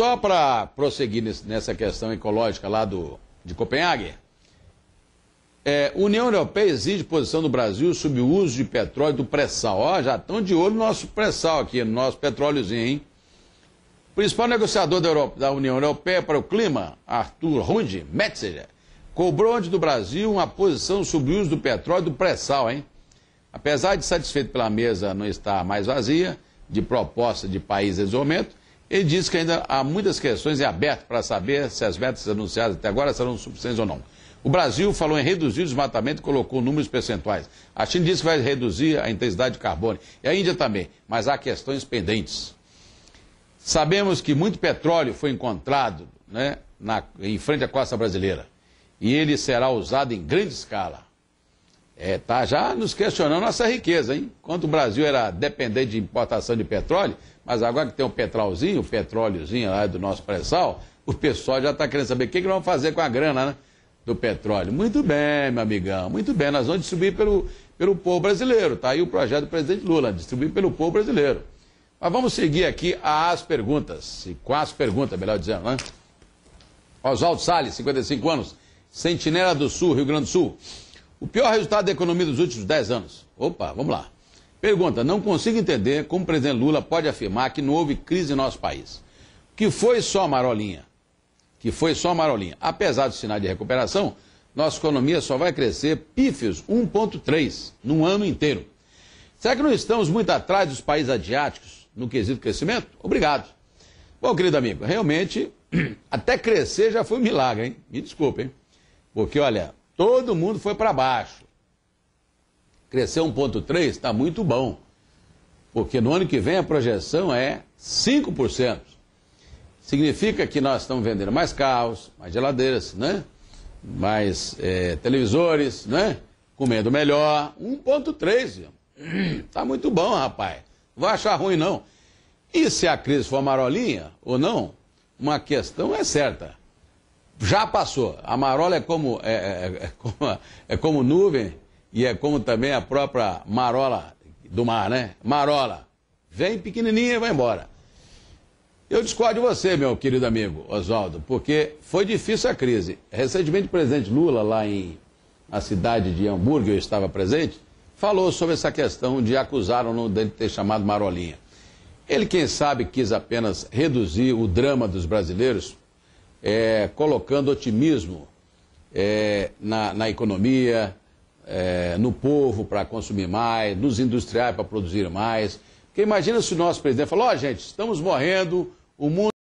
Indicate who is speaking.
Speaker 1: Só para prosseguir nessa questão ecológica lá do, de Copenhague, é, União Europeia exige posição do Brasil sobre o uso de petróleo do pré-sal. Ó, já estão de olho no nosso pré-sal aqui, no nosso petróleozinho, hein? Principal negociador da, Europa, da União Europeia para o clima, Arthur Rund Metzger, cobrou antes do Brasil uma posição sobre o uso do petróleo do pré-sal, hein? Apesar de satisfeito pela mesa não estar mais vazia, de proposta de país em desenvolvimento, ele diz que ainda há muitas questões em aberto para saber se as metas anunciadas até agora serão suficientes ou não. O Brasil falou em reduzir o desmatamento e colocou números percentuais. A China disse que vai reduzir a intensidade de carbono. E a Índia também, mas há questões pendentes. Sabemos que muito petróleo foi encontrado né, na, em frente à costa brasileira. E ele será usado em grande escala está é, tá já nos questionando nossa riqueza, hein? Enquanto o Brasil era dependente de importação de petróleo, mas agora que tem o petrolzinho, o petróleozinho lá do nosso pré-sal, o pessoal já está querendo saber o que, que nós vamos fazer com a grana né, do petróleo. Muito bem, meu amigão, muito bem. Nós vamos distribuir pelo, pelo povo brasileiro, tá aí o projeto do presidente Lula, distribuir pelo povo brasileiro. Mas vamos seguir aqui as perguntas, e com as perguntas, melhor dizendo, né? Oswaldo Salles, 55 anos, Sentinela do Sul, Rio Grande do Sul. O pior resultado da economia dos últimos 10 anos. Opa, vamos lá. Pergunta: Não consigo entender como o presidente Lula pode afirmar que não houve crise em nosso país. Que foi só marolinha. Que foi só marolinha. Apesar do sinal de recuperação, nossa economia só vai crescer pífios 1,3 num ano inteiro. Será que não estamos muito atrás dos países asiáticos no quesito crescimento? Obrigado. Bom, querido amigo, realmente, até crescer já foi um milagre, hein? Me desculpe, hein? Porque, olha, Todo mundo foi para baixo. Crescer 1,3 está muito bom, porque no ano que vem a projeção é 5%. Significa que nós estamos vendendo mais carros, mais geladeiras, né? mais é, televisores, né? comendo melhor. 1,3. Está muito bom, rapaz. Não vai achar ruim, não. E se a crise for marolinha ou não, uma questão é certa já passou. A marola é como, é é, é, é, como, é como nuvem e é como também a própria marola do mar, né? Marola. Vem pequenininha e vai embora. Eu discordo de você, meu querido amigo Oswaldo, porque foi difícil a crise. Recentemente, o presidente Lula, lá em na cidade de Hamburgo, eu estava presente, falou sobre essa questão de acusar o nome dele de ter chamado Marolinha. Ele, quem sabe, quis apenas reduzir o drama dos brasileiros é, colocando otimismo é, na, na, economia, é, no povo para consumir mais, nos industriais para produzir mais. Porque imagina se o nosso presidente falou, ó oh, gente, estamos morrendo, o mundo...